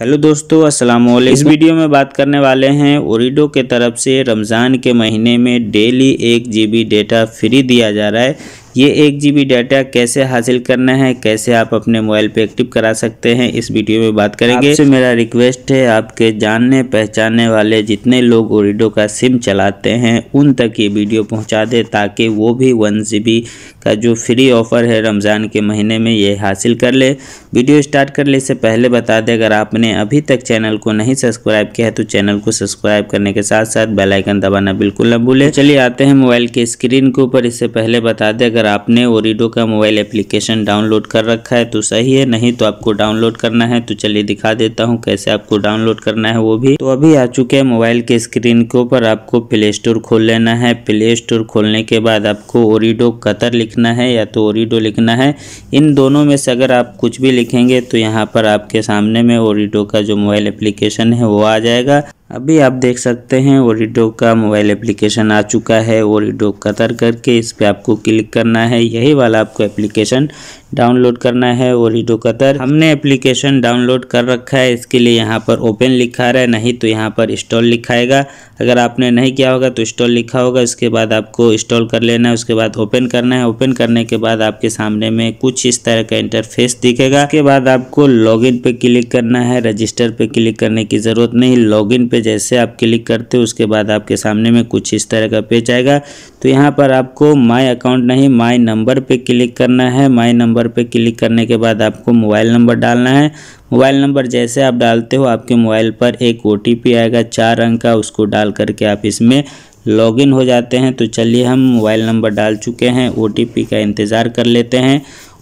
hello दोस्तों अस्सलाम वालेकुम इस वीडियो में बात करने वाले हैं ओरिडो के तरफ से रमज़ान के महीने में डेली एक जीबी डेटा फ्री दिया जा रहा है ये एक जी डाटा कैसे हासिल करना है कैसे आप अपने मोबाइल पे एक्टिव करा सकते हैं इस वीडियो में बात करेंगे आपसे मेरा रिक्वेस्ट है आपके जानने पहचानने वाले जितने लोग ओरिडो का सिम चलाते हैं उन तक ये वीडियो पहुंचा दे ताकि वो भी वन जी का जो फ्री ऑफ़र है रमज़ान के महीने में ये हासिल कर ले वीडियो स्टार्ट करने से पहले बता दें अगर आपने अभी तक चैनल को नहीं सब्सक्राइब किया है तो चैनल को सब्सक्राइब करने के साथ साथ बेलाइकन दबाना बिल्कुल न भूलें तो चलिए आते हैं मोबाइल के स्क्रीन के ऊपर इससे पहले बता दें अगर आपने ओरिडो का मोबाइल एप्लीकेशन डाउनलोड कर रखा है तो सही है नहीं तो आपको डाउनलोड करना है तो चलिए दिखा देता हूँ कैसे आपको डाउनलोड करना है वो भी तो अभी आ चुके हैं मोबाइल के स्क्रीन के ऊपर आपको प्ले स्टोर खोल लेना है प्ले स्टोर खोलने के बाद आपको ओरिडो कतर लिखना है या तो ओरिडो लिखना है इन दोनों में से अगर आप कुछ भी लिखेंगे तो यहाँ पर आपके सामने में ओरिडो का जो मोबाइल एप्लीकेशन है वो आ जाएगा अभी आप देख सकते हैं ओरिडो का मोबाइल एप्लीकेशन आ चुका है ओरिडो कतर करके इस पर आपको क्लिक करना करना है यही वाला आपको एप्लीकेशन डाउनलोड करना है और रिडो कतर हमने एप्लीकेशन डाउनलोड कर रखा है इसके लिए यहाँ पर ओपन लिखा रहा है नहीं तो यहाँ पर इंस्टॉल लिखाएगा अगर आपने नहीं किया होगा तो इंस्टॉल लिखा होगा इसके बाद आपको इंस्टॉल कर लेना है उसके बाद ओपन करना है ओपन करने के बाद आपके सामने में कुछ इस तरह का इंटरफेस दिखेगा उसके बाद आपको लॉग इन क्लिक करना है रजिस्टर पर क्लिक करने की ज़रूरत नहीं लॉग इन जैसे आप क्लिक करते हो उसके बाद आपके सामने में कुछ इस तरह का पेज आएगा तो यहाँ पर आपको माय अकाउंट नहीं माय नंबर पे क्लिक करना है माय नंबर पे क्लिक करने के बाद आपको मोबाइल नंबर डालना है मोबाइल नंबर जैसे आप डालते हो आपके मोबाइल पर एक ओ आएगा चार अंक का उसको डाल करके आप इसमें लॉगिन हो जाते हैं तो चलिए हम मोबाइल नंबर डाल चुके हैं ओ का इंतज़ार कर लेते हैं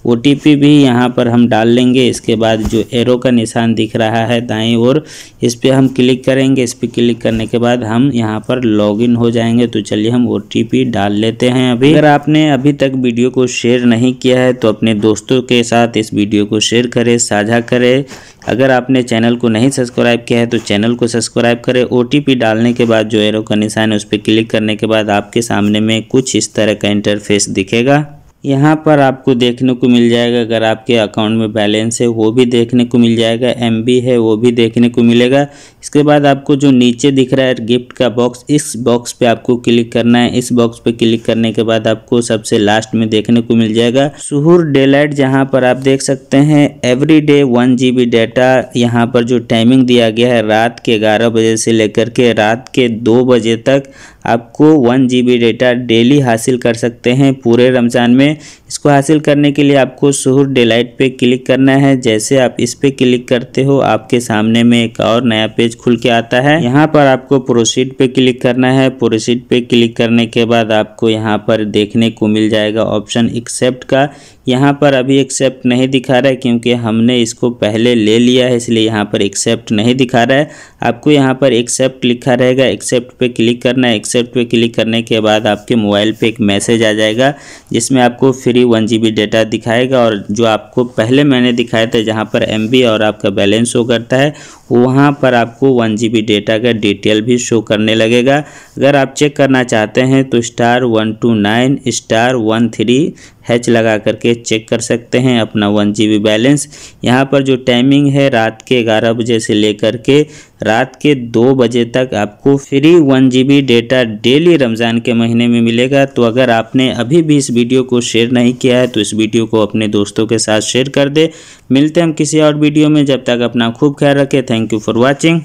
ओ भी यहाँ पर हम डाल लेंगे इसके बाद जो एरो का निशान दिख रहा है दाएं ओर इस पर हम क्लिक करेंगे इस पर क्लिक करने के बाद हम यहाँ पर लॉगिन हो जाएंगे तो चलिए हम ओ डाल लेते हैं अभी अगर आपने अभी तक वीडियो को शेयर नहीं किया है तो अपने दोस्तों के साथ इस वीडियो को शेयर करें साझा करें अगर आपने चैनल को नहीं सब्सक्राइब किया है तो चैनल को सब्सक्राइब करें ओ डालने के बाद जो एरो का निशान है उस पर क्लिक करने के बाद आपके सामने में कुछ इस तरह का इंटरफेस दिखेगा यहाँ पर आपको देखने को मिल जाएगा अगर आपके अकाउंट में बैलेंस है वो भी देखने को मिल जाएगा एम है वो भी देखने को मिलेगा इसके बाद आपको जो नीचे दिख रहा है गिफ्ट का बॉक्स इस बॉक्स पे आपको क्लिक करना है इस बॉक्स पे क्लिक करने के बाद आपको सबसे लास्ट में देखने को मिल जाएगा सुहूर डेलाइट जहाँ पर आप देख सकते हैं every day one G data यहाँ पर जो टाइमिंग दिया गया है रात के ग्यारह बजे से लेकर के रात के दो बजे तक आपको one G B data daily हासिल कर सकते हैं पूरे रमज़ान में इसको हासिल करने के लिए आपको शहर डेलाइट पे क्लिक करना है जैसे आप इस पर क्लिक करते हो आपके सामने में एक और नया पेज खुल के आता है यहाँ पर आपको प्रोसीड पे क्लिक करना है प्रोसीड पे क्लिक करने के बाद आपको यहाँ पर देखने को मिल जाएगा ऑप्शन एक्सेप्ट का यहाँ पर अभी एक्सेप्ट नहीं दिखा रहा है क्योंकि हमने इसको पहले ले लिया है इसलिए यहाँ पर एक्सेप्ट नहीं दिखा रहा है आपको यहाँ पर एक्सेप्ट लिखा रहेगा एक्सेप्ट पे क्लिक करना है एक्सेप्ट एक्सेप्ट पे क्लिक करने के बाद आपके मोबाइल पे एक मैसेज आ जाएगा जिसमें आपको फ्री वन जी डेटा दिखाएगा और जो आपको पहले मैंने दिखाया था जहाँ पर एम और आपका बैलेंस शो करता है वहाँ पर आपको वन जी डेटा का डिटेल भी शो करने लगेगा अगर आप चेक करना चाहते हैं तो star one two nine star one three hash लगा करके चेक कर सकते हैं अपना वन जी बैलेंस यहाँ पर जो टाइमिंग है रात के ग्यारह बजे से लेकर के रात के दो बजे तक आपको free one G data daily Ramzan के महीने में मिलेगा तो अगर आपने अभी भी इस वीडियो को शेयर नहीं किया है तो इस वीडियो को अपने दोस्तों के साथ शेयर कर दे मिलते हैं हम किसी और वीडियो में जब तक अपना खूब ख्याल रखें थैंक यू फॉर वॉचिंग